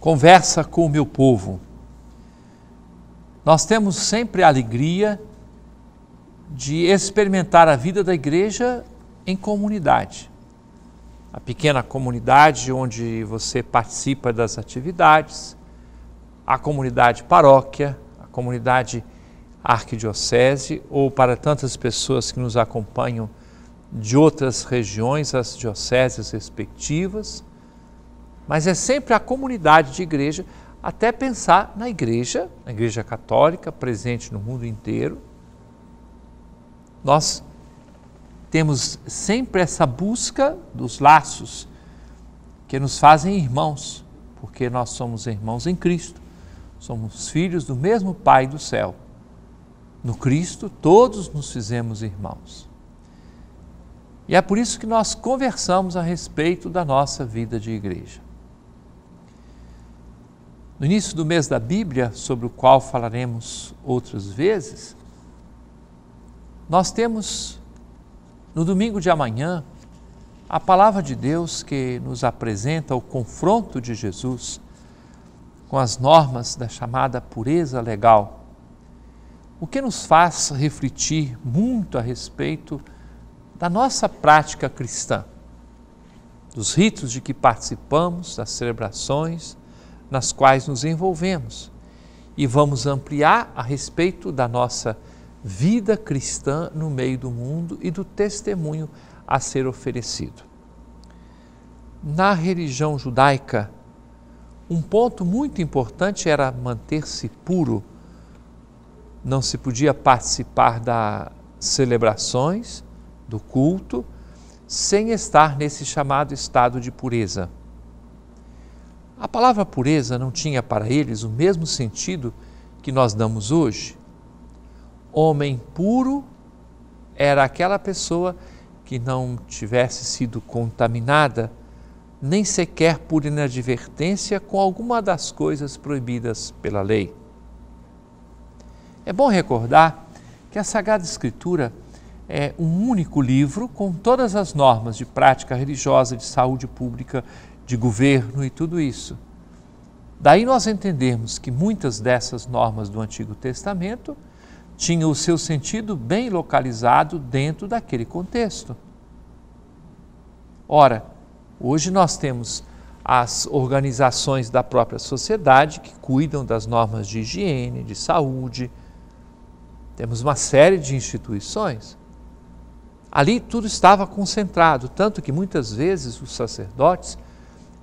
Conversa com o meu povo. Nós temos sempre a alegria de experimentar a vida da igreja em comunidade. A pequena comunidade onde você participa das atividades, a comunidade paróquia, a comunidade arquidiocese ou para tantas pessoas que nos acompanham de outras regiões, as dioceses respectivas mas é sempre a comunidade de igreja, até pensar na igreja, na igreja católica presente no mundo inteiro. Nós temos sempre essa busca dos laços que nos fazem irmãos, porque nós somos irmãos em Cristo, somos filhos do mesmo Pai do céu. No Cristo, todos nos fizemos irmãos. E é por isso que nós conversamos a respeito da nossa vida de igreja. No início do mês da Bíblia, sobre o qual falaremos outras vezes, nós temos no domingo de amanhã a palavra de Deus que nos apresenta o confronto de Jesus com as normas da chamada pureza legal, o que nos faz refletir muito a respeito da nossa prática cristã, dos ritos de que participamos, das celebrações, nas quais nos envolvemos e vamos ampliar a respeito da nossa vida cristã no meio do mundo e do testemunho a ser oferecido. Na religião judaica, um ponto muito importante era manter-se puro. Não se podia participar das celebrações, do culto, sem estar nesse chamado estado de pureza. A palavra pureza não tinha para eles o mesmo sentido que nós damos hoje. Homem puro era aquela pessoa que não tivesse sido contaminada, nem sequer por inadvertência, com alguma das coisas proibidas pela lei. É bom recordar que a Sagrada Escritura é um único livro com todas as normas de prática religiosa, de saúde pública, de governo e tudo isso. Daí nós entendemos que muitas dessas normas do Antigo Testamento tinham o seu sentido bem localizado dentro daquele contexto. Ora, hoje nós temos as organizações da própria sociedade que cuidam das normas de higiene, de saúde, temos uma série de instituições. Ali tudo estava concentrado, tanto que muitas vezes os sacerdotes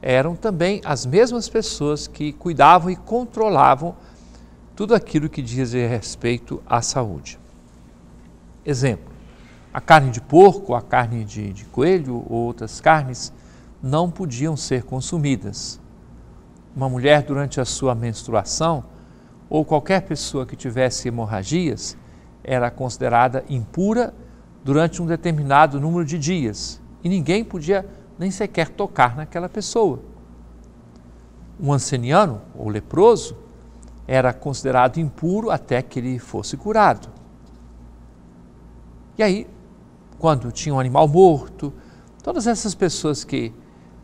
eram também as mesmas pessoas que cuidavam e controlavam tudo aquilo que dizia respeito à saúde. Exemplo, a carne de porco, a carne de, de coelho ou outras carnes não podiam ser consumidas. Uma mulher durante a sua menstruação ou qualquer pessoa que tivesse hemorragias era considerada impura durante um determinado número de dias e ninguém podia nem sequer tocar naquela pessoa. Um anceniano ou leproso era considerado impuro até que ele fosse curado. E aí, quando tinha um animal morto, todas essas pessoas que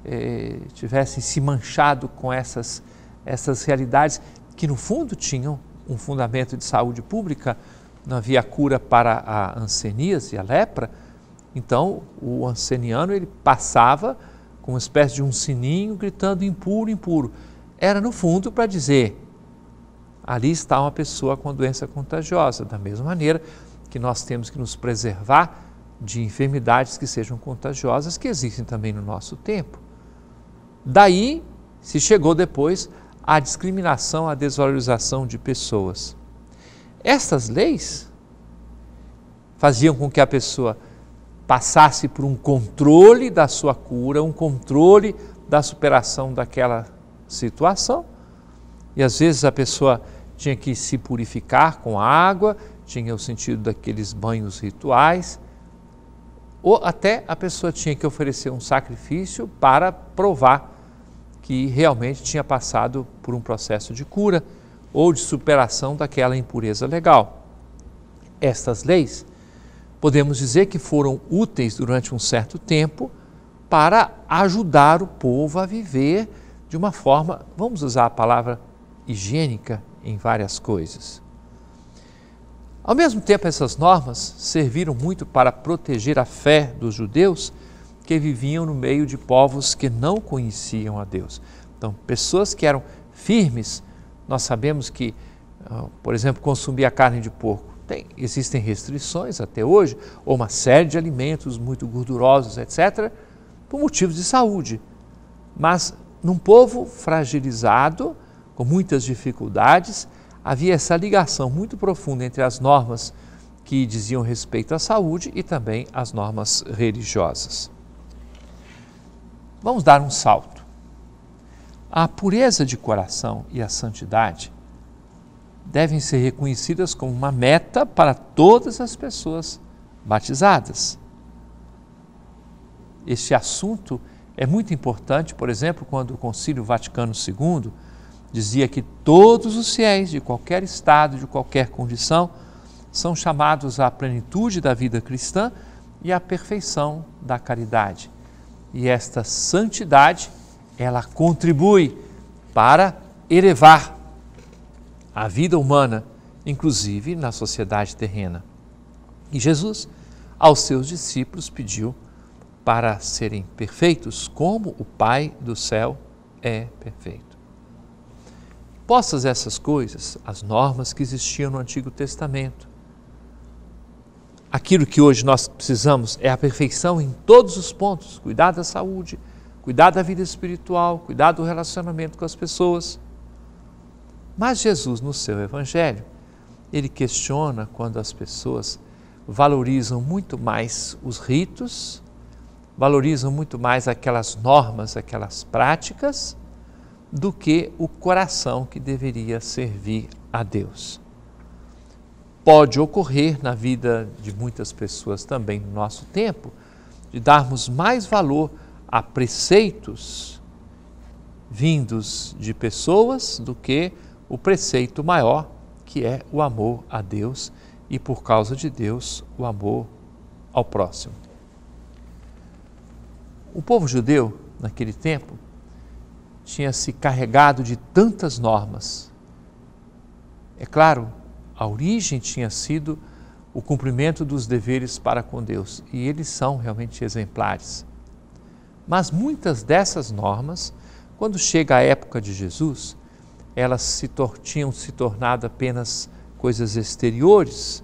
eh, tivessem se manchado com essas, essas realidades, que no fundo tinham um fundamento de saúde pública, não havia cura para a anseníase, a lepra, então, o anceniano ele passava com uma espécie de um sininho gritando impuro, impuro. Era no fundo para dizer: ali está uma pessoa com a doença contagiosa. Da mesma maneira que nós temos que nos preservar de enfermidades que sejam contagiosas, que existem também no nosso tempo. Daí se chegou depois à discriminação, à desvalorização de pessoas. Estas leis faziam com que a pessoa passasse por um controle da sua cura, um controle da superação daquela situação. E às vezes a pessoa tinha que se purificar com água, tinha o sentido daqueles banhos rituais, ou até a pessoa tinha que oferecer um sacrifício para provar que realmente tinha passado por um processo de cura ou de superação daquela impureza legal. Estas leis podemos dizer que foram úteis durante um certo tempo para ajudar o povo a viver de uma forma, vamos usar a palavra higiênica em várias coisas. Ao mesmo tempo, essas normas serviram muito para proteger a fé dos judeus que viviam no meio de povos que não conheciam a Deus. Então, pessoas que eram firmes, nós sabemos que, ah, por exemplo, consumir a carne de porco tem, existem restrições até hoje, ou uma série de alimentos muito gordurosos, etc., por motivos de saúde. Mas num povo fragilizado, com muitas dificuldades, havia essa ligação muito profunda entre as normas que diziam respeito à saúde e também as normas religiosas. Vamos dar um salto. A pureza de coração e a santidade devem ser reconhecidas como uma meta para todas as pessoas batizadas. Este assunto é muito importante, por exemplo, quando o Concílio Vaticano II dizia que todos os fiéis de qualquer estado, de qualquer condição, são chamados à plenitude da vida cristã e à perfeição da caridade. E esta santidade, ela contribui para elevar a vida humana, inclusive na sociedade terrena. E Jesus, aos seus discípulos, pediu para serem perfeitos como o Pai do céu é perfeito. Postas essas coisas, as normas que existiam no Antigo Testamento, aquilo que hoje nós precisamos é a perfeição em todos os pontos: cuidar da saúde, cuidar da vida espiritual, cuidar do relacionamento com as pessoas, mas Jesus, no seu Evangelho, ele questiona quando as pessoas valorizam muito mais os ritos, valorizam muito mais aquelas normas, aquelas práticas, do que o coração que deveria servir a Deus. Pode ocorrer na vida de muitas pessoas também no nosso tempo, de darmos mais valor a preceitos vindos de pessoas do que o preceito maior, que é o amor a Deus e, por causa de Deus, o amor ao próximo. O povo judeu, naquele tempo, tinha se carregado de tantas normas. É claro, a origem tinha sido o cumprimento dos deveres para com Deus, e eles são realmente exemplares. Mas muitas dessas normas, quando chega a época de Jesus, elas se tinham se tornado apenas coisas exteriores,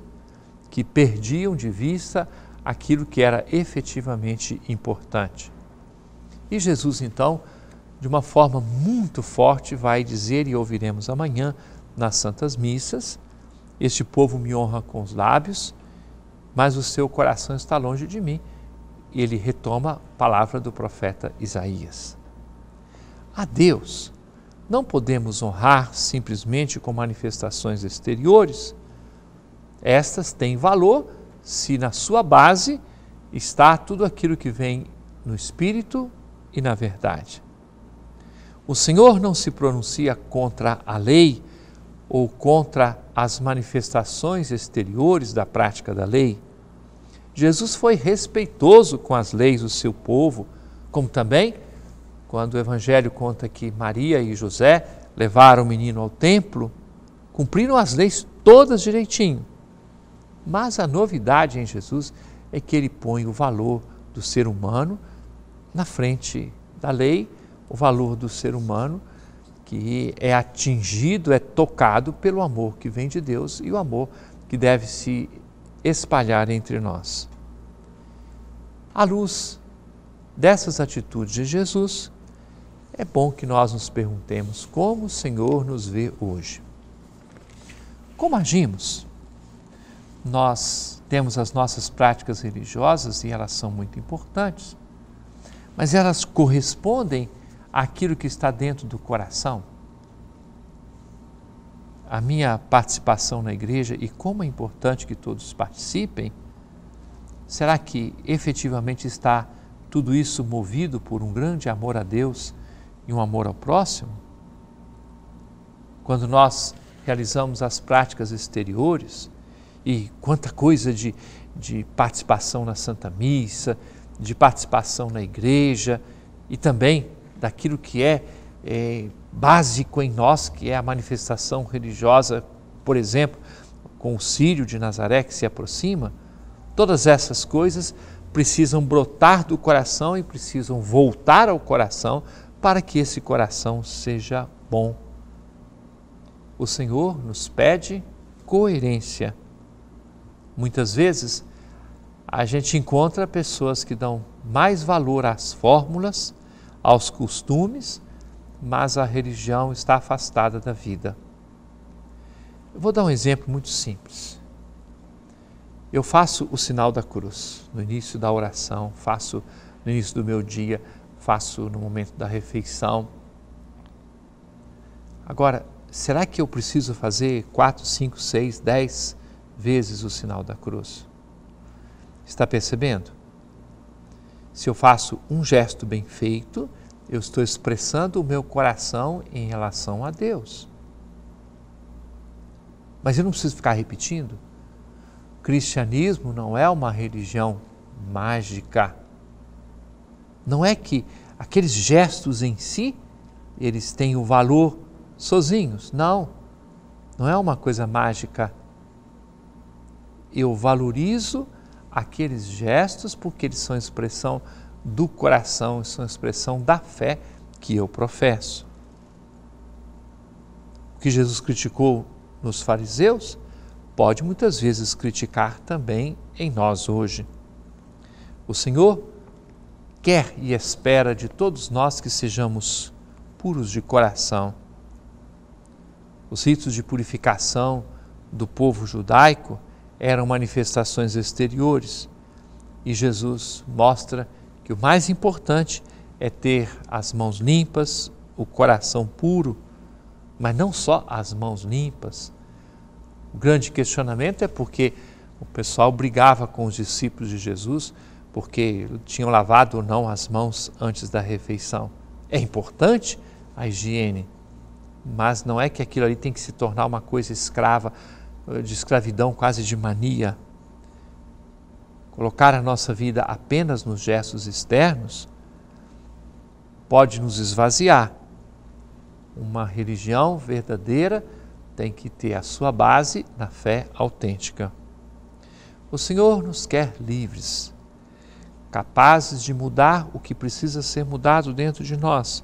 que perdiam de vista aquilo que era efetivamente importante. E Jesus, então, de uma forma muito forte, vai dizer, e ouviremos amanhã nas Santas Missas: Este povo me honra com os lábios, mas o seu coração está longe de mim. Ele retoma a palavra do profeta Isaías. A Deus não podemos honrar simplesmente com manifestações exteriores. Estas têm valor se na sua base está tudo aquilo que vem no espírito e na verdade. O Senhor não se pronuncia contra a lei ou contra as manifestações exteriores da prática da lei. Jesus foi respeitoso com as leis do seu povo, como também quando o Evangelho conta que Maria e José levaram o menino ao templo, cumpriram as leis todas direitinho. Mas a novidade em Jesus é que ele põe o valor do ser humano na frente da lei, o valor do ser humano que é atingido, é tocado pelo amor que vem de Deus e o amor que deve se espalhar entre nós. À luz dessas atitudes de Jesus, é bom que nós nos perguntemos como o Senhor nos vê hoje. Como agimos? Nós temos as nossas práticas religiosas e elas são muito importantes, mas elas correspondem àquilo que está dentro do coração. A minha participação na igreja e como é importante que todos participem, será que efetivamente está tudo isso movido por um grande amor a Deus e um amor ao próximo, quando nós realizamos as práticas exteriores, e quanta coisa de, de participação na Santa Missa, de participação na igreja e também daquilo que é, é básico em nós, que é a manifestação religiosa, por exemplo, com o Sírio de Nazaré que se aproxima, todas essas coisas precisam brotar do coração e precisam voltar ao coração para que esse coração seja bom. O Senhor nos pede coerência. Muitas vezes a gente encontra pessoas que dão mais valor às fórmulas, aos costumes, mas a religião está afastada da vida. Eu vou dar um exemplo muito simples. Eu faço o sinal da cruz no início da oração, faço no início do meu dia, faço no momento da refeição. Agora, será que eu preciso fazer quatro, cinco, seis, dez vezes o sinal da cruz? Está percebendo? Se eu faço um gesto bem feito, eu estou expressando o meu coração em relação a Deus. Mas eu não preciso ficar repetindo. O cristianismo não é uma religião mágica. Não é que aqueles gestos em si eles têm o valor sozinhos, não. Não é uma coisa mágica. Eu valorizo aqueles gestos porque eles são expressão do coração, são expressão da fé que eu professo. O que Jesus criticou nos fariseus pode muitas vezes criticar também em nós hoje. O Senhor quer e espera de todos nós que sejamos puros de coração. Os ritos de purificação do povo judaico eram manifestações exteriores e Jesus mostra que o mais importante é ter as mãos limpas, o coração puro, mas não só as mãos limpas. O grande questionamento é porque o pessoal brigava com os discípulos de Jesus porque tinham lavado ou não as mãos antes da refeição. É importante a higiene, mas não é que aquilo ali tem que se tornar uma coisa escrava, eh, de escravidão, quase de mania. Colocar a nossa vida apenas nos gestos externos pode nos esvaziar. Uma religião verdadeira tem que ter a sua base na fé autêntica. O Senhor nos quer livres capazes de mudar o que precisa ser mudado dentro de nós,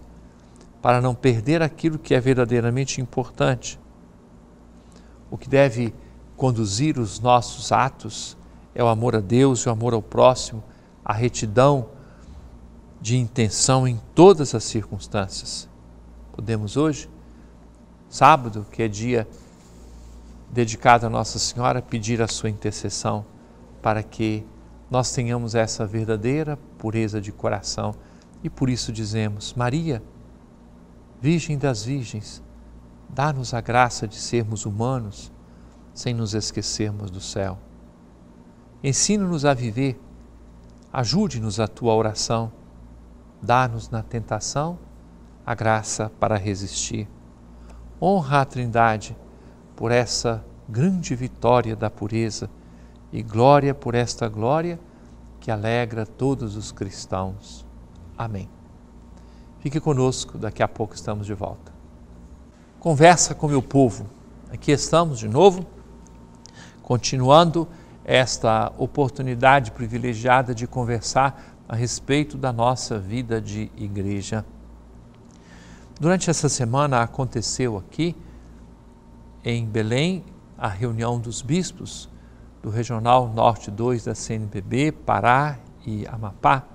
para não perder aquilo que é verdadeiramente importante. O que deve conduzir os nossos atos é o amor a Deus e o amor ao próximo, a retidão de intenção em todas as circunstâncias. Podemos hoje, sábado, que é dia dedicado a Nossa Senhora, pedir a sua intercessão para que nós tenhamos essa verdadeira pureza de coração e por isso dizemos: Maria, Virgem das Virgens, dá-nos a graça de sermos humanos sem nos esquecermos do céu. Ensina-nos a viver, ajude-nos a tua oração, dá-nos na tentação a graça para resistir. Honra a Trindade por essa grande vitória da pureza e glória por esta glória que alegra todos os cristãos. Amém. Fique conosco, daqui a pouco estamos de volta. Conversa com meu povo. Aqui estamos de novo, continuando esta oportunidade privilegiada de conversar a respeito da nossa vida de igreja. Durante essa semana aconteceu aqui em Belém a reunião dos bispos do Regional Norte 2 da CNBB, Pará e Amapá.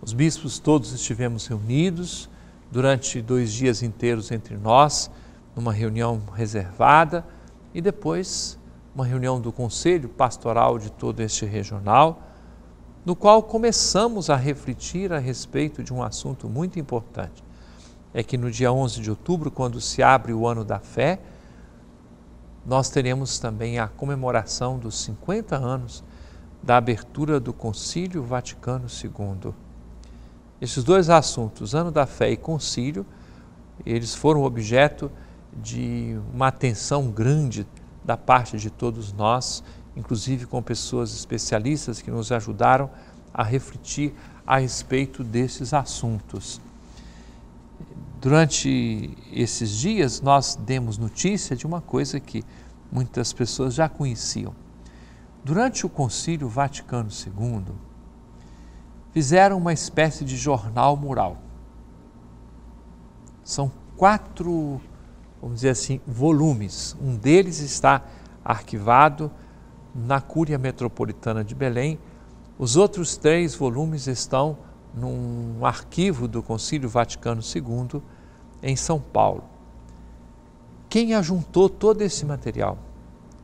Os bispos todos estivemos reunidos durante dois dias inteiros entre nós, numa reunião reservada e depois uma reunião do Conselho Pastoral de todo este regional, no qual começamos a refletir a respeito de um assunto muito importante. É que no dia 11 de outubro, quando se abre o ano da fé, nós teremos também a comemoração dos 50 anos da abertura do Concílio Vaticano II. Esses dois assuntos, ano da fé e concílio, eles foram objeto de uma atenção grande da parte de todos nós, inclusive com pessoas especialistas que nos ajudaram a refletir a respeito desses assuntos. Durante esses dias, nós demos notícia de uma coisa que muitas pessoas já conheciam. Durante o Concílio Vaticano II, fizeram uma espécie de jornal mural. São quatro, vamos dizer assim, volumes. Um deles está arquivado na Cúria Metropolitana de Belém. Os outros três volumes estão num arquivo do Concílio Vaticano II em São Paulo. Quem ajuntou todo esse material?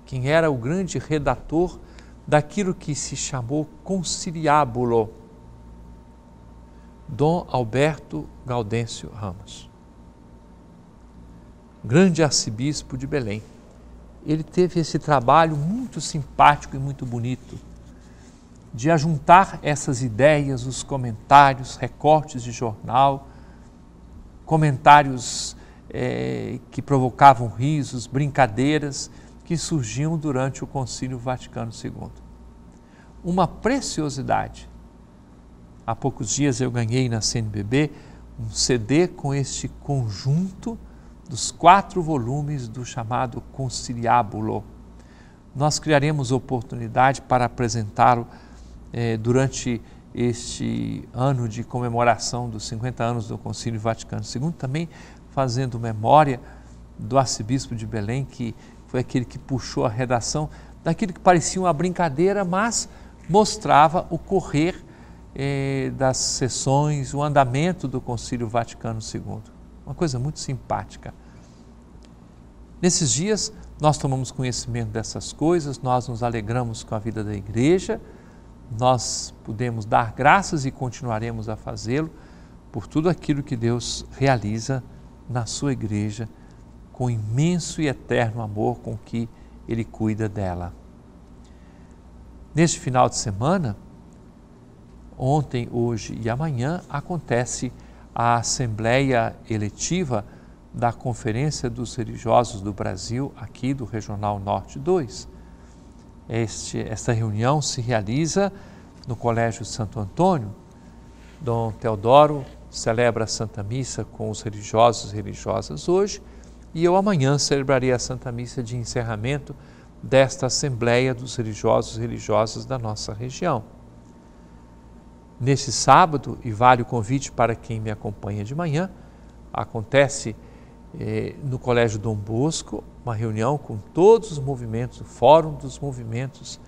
Quem era o grande redator daquilo que se chamou Conciliábulo? Dom Alberto Gaudêncio Ramos, grande arcebispo de Belém. Ele teve esse trabalho muito simpático e muito bonito de ajuntar essas ideias, os comentários, recortes de jornal, comentários é, que provocavam risos, brincadeiras que surgiam durante o Concílio Vaticano II. Uma preciosidade. Há poucos dias eu ganhei na CNBB um CD com este conjunto dos quatro volumes do chamado Conciliábulo. Nós criaremos oportunidade para apresentá-lo eh, durante este ano de comemoração dos 50 anos do Concílio Vaticano II, também fazendo memória do arcebispo de Belém, que foi aquele que puxou a redação daquilo que parecia uma brincadeira, mas mostrava o correr eh, das sessões, o andamento do Concílio Vaticano II. Uma coisa muito simpática. Nesses dias, nós tomamos conhecimento dessas coisas, nós nos alegramos com a vida da igreja nós podemos dar graças e continuaremos a fazê-lo por tudo aquilo que Deus realiza na sua igreja com imenso e eterno amor com que ele cuida dela. Neste final de semana, ontem, hoje e amanhã, acontece a Assembleia Eletiva da Conferência dos Religiosos do Brasil, aqui do Regional Norte 2. Este, esta reunião se realiza no Colégio Santo Antônio. Dom Teodoro celebra a Santa Missa com os religiosos e religiosas hoje e eu amanhã celebrarei a Santa Missa de encerramento desta Assembleia dos Religiosos e Religiosas da nossa região. Neste sábado, e vale o convite para quem me acompanha de manhã, acontece eh, no Colégio Dom Bosco uma reunião com todos os movimentos, o Fórum dos Movimentos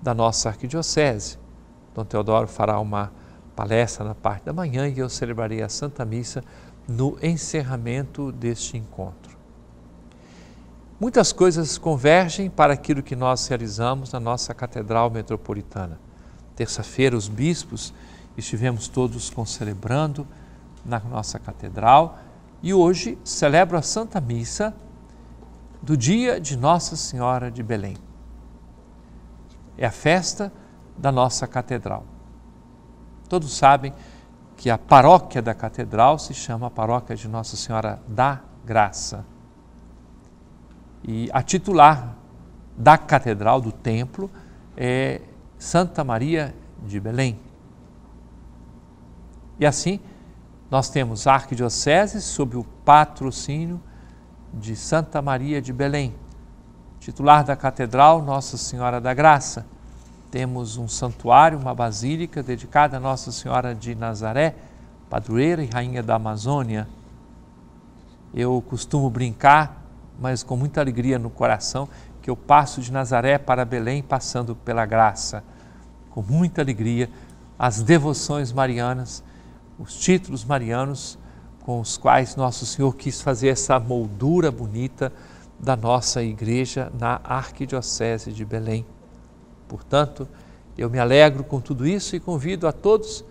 da nossa arquidiocese. Dom Teodoro fará uma palestra na parte da manhã e eu celebrarei a Santa Missa no encerramento deste encontro. Muitas coisas convergem para aquilo que nós realizamos na nossa Catedral Metropolitana. Terça-feira, os bispos estivemos todos concelebrando na nossa Catedral e hoje celebro a Santa Missa do dia de Nossa Senhora de Belém. É a festa da nossa catedral. Todos sabem que a paróquia da catedral se chama Paróquia de Nossa Senhora da Graça. E a titular da catedral, do templo, é Santa Maria de Belém. E assim, nós temos a arquidiocese sob o patrocínio de Santa Maria de Belém. Titular da Catedral Nossa Senhora da Graça. Temos um santuário, uma basílica dedicada a Nossa Senhora de Nazaré, padroeira e rainha da Amazônia. Eu costumo brincar, mas com muita alegria no coração, que eu passo de Nazaré para Belém passando pela graça. Com muita alegria, as devoções marianas, os títulos marianos com os quais Nosso Senhor quis fazer essa moldura bonita da nossa igreja na Arquidiocese de Belém. Portanto, eu me alegro com tudo isso e convido a todos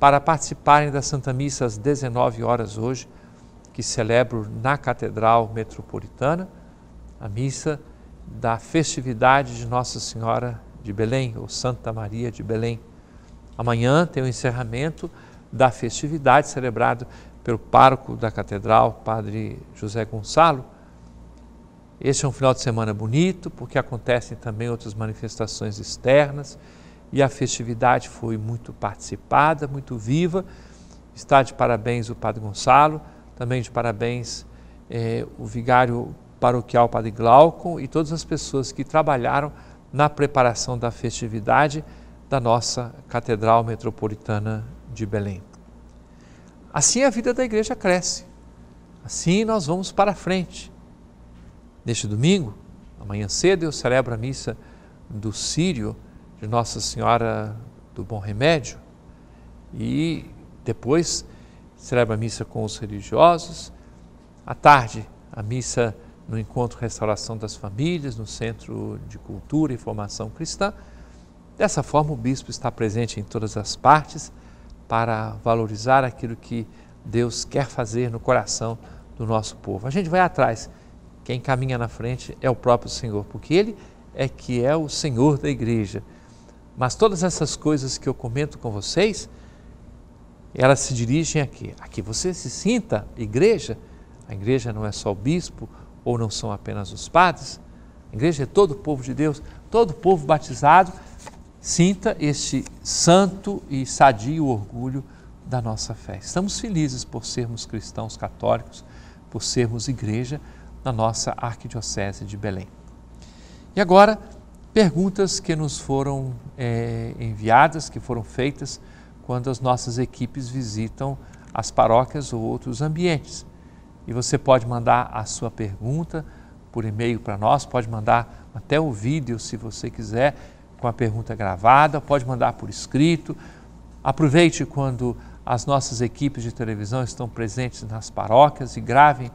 para participarem da Santa Missa às 19 horas hoje, que celebro na Catedral Metropolitana, a missa da festividade de Nossa Senhora de Belém, ou Santa Maria de Belém. Amanhã tem o encerramento da festividade celebrado pelo pároco da catedral, padre José Gonçalo. Esse é um final de semana bonito, porque acontecem também outras manifestações externas e a festividade foi muito participada, muito viva. Está de parabéns o padre Gonçalo, também de parabéns eh, o vigário paroquial padre Glaucon e todas as pessoas que trabalharam na preparação da festividade da nossa Catedral Metropolitana de Belém. Assim a vida da igreja cresce. Assim nós vamos para frente. Neste domingo, amanhã cedo, eu celebro a missa do Sírio de Nossa Senhora do Bom Remédio e depois celebro a missa com os religiosos. À tarde, a missa no encontro Restauração das Famílias, no Centro de Cultura e Formação Cristã. Dessa forma, o bispo está presente em todas as partes para valorizar aquilo que Deus quer fazer no coração do nosso povo. A gente vai atrás. Quem caminha na frente é o próprio Senhor, porque Ele é que é o Senhor da igreja. Mas todas essas coisas que eu comento com vocês, elas se dirigem aqui. Aqui você se sinta igreja. A igreja não é só o bispo ou não são apenas os padres. A igreja é todo o povo de Deus, todo o povo batizado sinta este santo e sadio orgulho da nossa fé. Estamos felizes por sermos cristãos católicos, por sermos igreja na nossa Arquidiocese de Belém. E agora, perguntas que nos foram é, enviadas, que foram feitas quando as nossas equipes visitam as paróquias ou outros ambientes. E você pode mandar a sua pergunta por e-mail para nós, pode mandar até o vídeo se você quiser com a pergunta gravada, pode mandar por escrito. Aproveite quando as nossas equipes de televisão estão presentes nas paróquias e gravem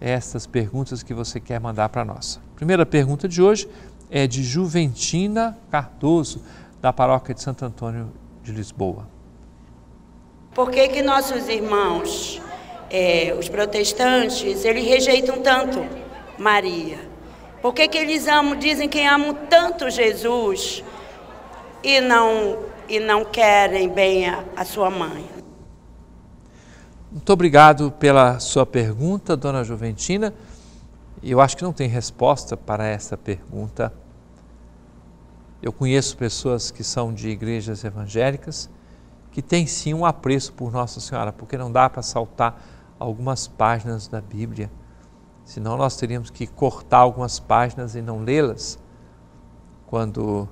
estas perguntas que você quer mandar para nós. primeira pergunta de hoje é de Juventina Cardoso, da paróquia de Santo Antônio de Lisboa. Por que, que nossos irmãos, é, os protestantes, eles rejeitam tanto Maria? Por que, que eles amam, dizem que amam tanto Jesus e não, e não querem bem a, a sua mãe? Muito obrigado pela sua pergunta, dona Juventina. Eu acho que não tem resposta para essa pergunta. Eu conheço pessoas que são de igrejas evangélicas que têm sim um apreço por Nossa Senhora, porque não dá para saltar algumas páginas da Bíblia senão nós teríamos que cortar algumas páginas e não lê-las. Quando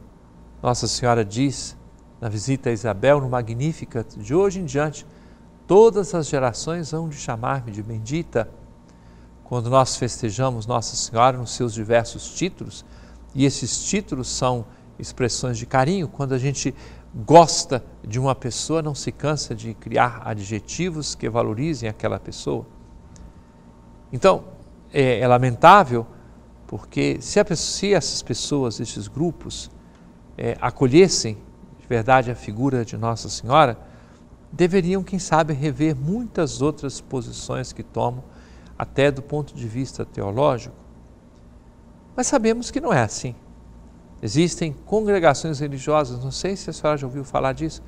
Nossa Senhora diz na visita a Isabel no Magnífica de hoje em diante, todas as gerações hão de chamar-me de bendita. Quando nós festejamos Nossa Senhora nos seus diversos títulos, e esses títulos são expressões de carinho, quando a gente gosta de uma pessoa, não se cansa de criar adjetivos que valorizem aquela pessoa. Então, é, é lamentável, porque se, se, essas pessoas, esses grupos, é, acolhessem de verdade a figura de Nossa Senhora, deveriam, quem sabe, rever muitas outras posições que tomam, até do ponto de vista teológico. Mas sabemos que não é assim. Existem congregações religiosas, não sei se a senhora já ouviu falar disso,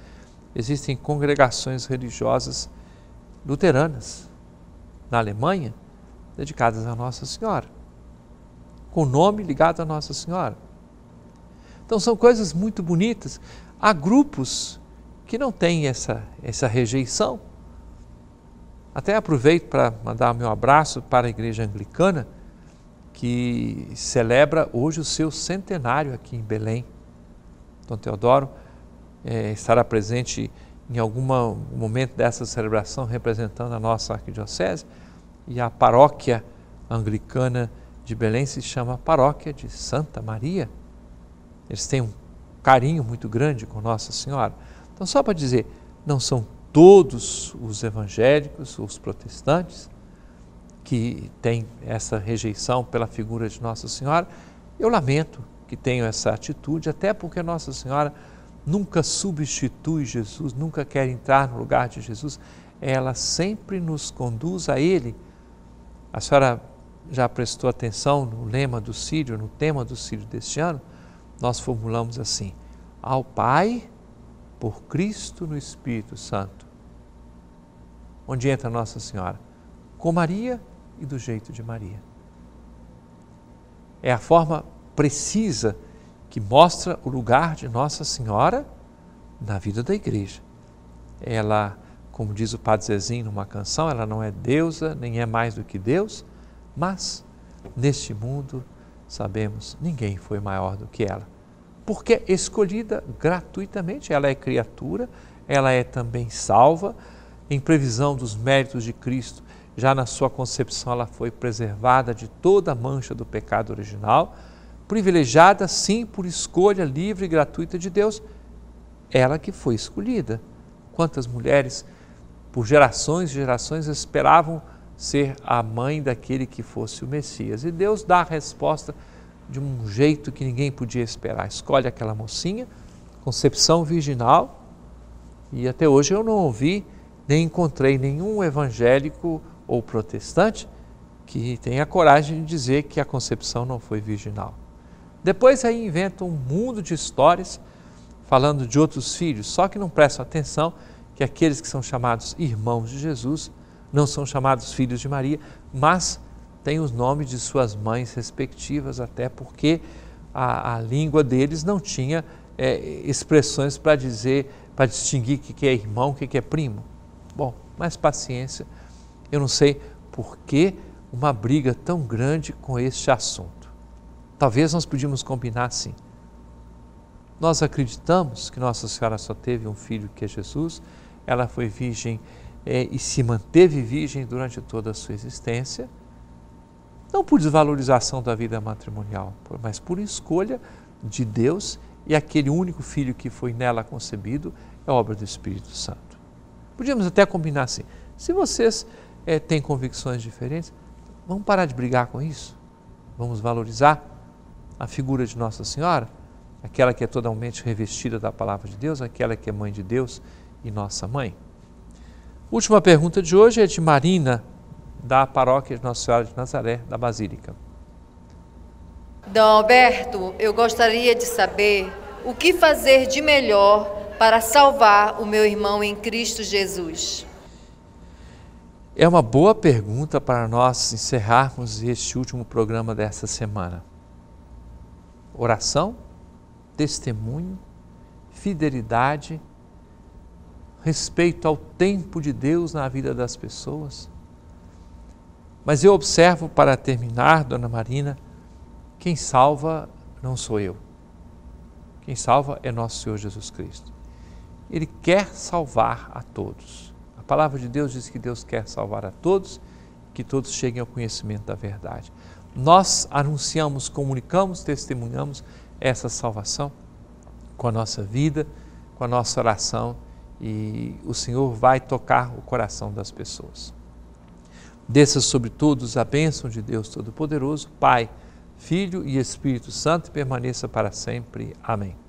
existem congregações religiosas luteranas na Alemanha dedicadas a Nossa Senhora, com o nome ligado a Nossa Senhora. Então são coisas muito bonitas. Há grupos que não têm essa, essa rejeição. Até aproveito para mandar meu abraço para a Igreja Anglicana, que celebra hoje o seu centenário aqui em Belém. Dom Teodoro é, estará presente em algum momento dessa celebração representando a nossa arquidiocese e a paróquia anglicana de Belém se chama Paróquia de Santa Maria. Eles têm um carinho muito grande com Nossa Senhora. Então, só para dizer, não são todos os evangélicos, os protestantes, que têm essa rejeição pela figura de Nossa Senhora. Eu lamento que tenham essa atitude, até porque Nossa Senhora nunca substitui Jesus, nunca quer entrar no lugar de Jesus. Ela sempre nos conduz a Ele a senhora já prestou atenção no lema do Sírio, no tema do Sírio deste ano? Nós formulamos assim: ao Pai, por Cristo no Espírito Santo. Onde entra Nossa Senhora? Com Maria e do jeito de Maria. É a forma precisa que mostra o lugar de Nossa Senhora na vida da igreja. Ela como diz o Padre Zezinho numa canção, ela não é deusa, nem é mais do que Deus, mas neste mundo, sabemos, ninguém foi maior do que ela. Porque é escolhida gratuitamente, ela é criatura, ela é também salva, em previsão dos méritos de Cristo, já na sua concepção ela foi preservada de toda a mancha do pecado original, privilegiada sim por escolha livre e gratuita de Deus, ela que foi escolhida. Quantas mulheres por gerações e gerações esperavam ser a mãe daquele que fosse o Messias. E Deus dá a resposta de um jeito que ninguém podia esperar. Escolhe aquela mocinha, concepção virginal, e até hoje eu não ouvi nem encontrei nenhum evangélico ou protestante que tenha coragem de dizer que a concepção não foi virginal. Depois aí inventam um mundo de histórias falando de outros filhos, só que não prestam atenção que aqueles que são chamados irmãos de Jesus não são chamados filhos de Maria, mas têm os nomes de suas mães respectivas, até porque a, a língua deles não tinha é, expressões para dizer, para distinguir o que, que é irmão, o que, que é primo. Bom, mas paciência, eu não sei por que uma briga tão grande com este assunto. Talvez nós podíamos combinar assim. Nós acreditamos que Nossa Senhora só teve um filho que é Jesus, ela foi virgem é, e se manteve virgem durante toda a sua existência, não por desvalorização da vida matrimonial, mas por escolha de Deus e aquele único filho que foi nela concebido é obra do Espírito Santo. Podíamos até combinar assim: se vocês é, têm convicções diferentes, vamos parar de brigar com isso, vamos valorizar a figura de Nossa Senhora, aquela que é totalmente revestida da palavra de Deus, aquela que é mãe de Deus e nossa mãe. Última pergunta de hoje é de Marina, da paróquia de Nossa Senhora de Nazaré, da Basílica. Dom Alberto, eu gostaria de saber o que fazer de melhor para salvar o meu irmão em Cristo Jesus. É uma boa pergunta para nós encerrarmos este último programa desta semana. Oração, testemunho, fidelidade respeito ao tempo de Deus na vida das pessoas. Mas eu observo, para terminar, Dona Marina, quem salva não sou eu. Quem salva é nosso Senhor Jesus Cristo. Ele quer salvar a todos. A palavra de Deus diz que Deus quer salvar a todos, que todos cheguem ao conhecimento da verdade. Nós anunciamos, comunicamos, testemunhamos essa salvação com a nossa vida, com a nossa oração e o Senhor vai tocar o coração das pessoas. Desça sobre todos a bênção de Deus Todo-Poderoso, Pai, Filho e Espírito Santo, e permaneça para sempre. Amém.